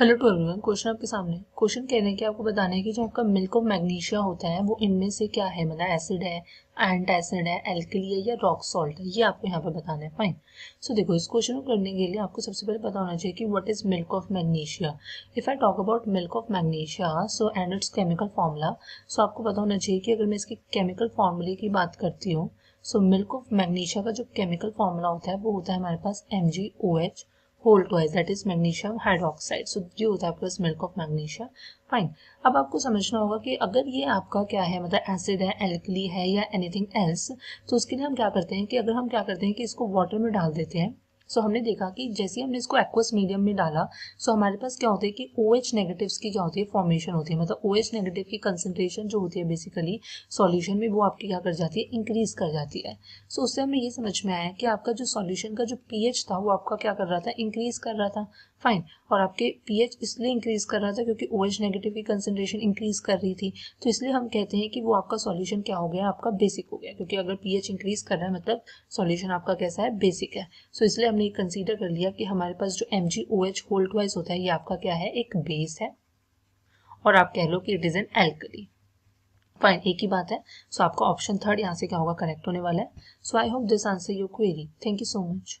hello to question आपके सामने question कह रहे हैं कि आपको बताने की जो आपका मिल्क ऑफ मैग्नीशिया होता है वो इनमें से क्या है मतलब एसिड है एंट एसिड है एल्कली है या रॉक सॉल्ट है ये आपको यहाँ पे बताना है फाइन सो so, देखो इस क्वेश्चन को करने के लिए आपको सबसे पहले पता होना चाहिए कि what is milk of magnesia if I talk about milk of magnesia so and its chemical formula so आपको पता होना चाहिए कि अगर मैं इसके केमिकल फॉर्मूले की बात करती हूँ सो मिल्क ऑफ मैग्नीशिया का जो केमिकल फॉर्मूला होता है वो होता है हमारे पास M G O H whole twice that is magnesium hydroxide so ये होता है आपके पास मिल्क ऑफ मैग्नीशियम फाइन अब आपको समझना होगा कि अगर ये आपका क्या है मतलब एसिड है एल्कली है या एनीथिंग एल्स तो उसके लिए हम क्या करते हैं कि अगर हम क्या करते हैं कि इसको वाटर में डाल देते हैं सो हमने देखा कि जैसे हमने इसको एक्वस मीडियम में डाला सो हमारे पास क्या होता है कि ओ एच नेगेटिव्स की क्या होती है फॉर्मेशन होती है मतलब ओ एच नेगेटिव की कंसनट्रेशन जो होती है बेसिकली सॉल्यूशन में वो आपकी क्या कर जाती है इंक्रीज कर जाती है सो so, उससे हमें ये समझ में आया कि आपका जो सॉल्यूशन का जो पी था वो आपका क्या कर रहा था इंक्रीज कर रहा था फाइन और आपके एच इसलिए इंक्रीज कर रहा था क्योंकि ओ OH नेगेटिव की कंसनट्रेशन इंक्रीज कर रही थी तो इसलिए हम कहते हैं कि वो आपका सॉल्यूशन क्या हो गया आपका बेसिक हो गया क्योंकि अगर एच इंक्रीज कर रहा है मतलब सॉल्यूशन आपका कैसा है बेसिक है सो so इसलिए हमने ये कंसिडर कर लिया कि हमारे पास जो M G O H whole twice होता है ये आपका क्या है एक बेस है और आप कह लो कि it is an alkali fine एक ही बात है सो so, आपका ऑप्शन थर्ड यहाँ से क्या होगा करेक्ट होने वाला है so I hope this answer your query thank you so much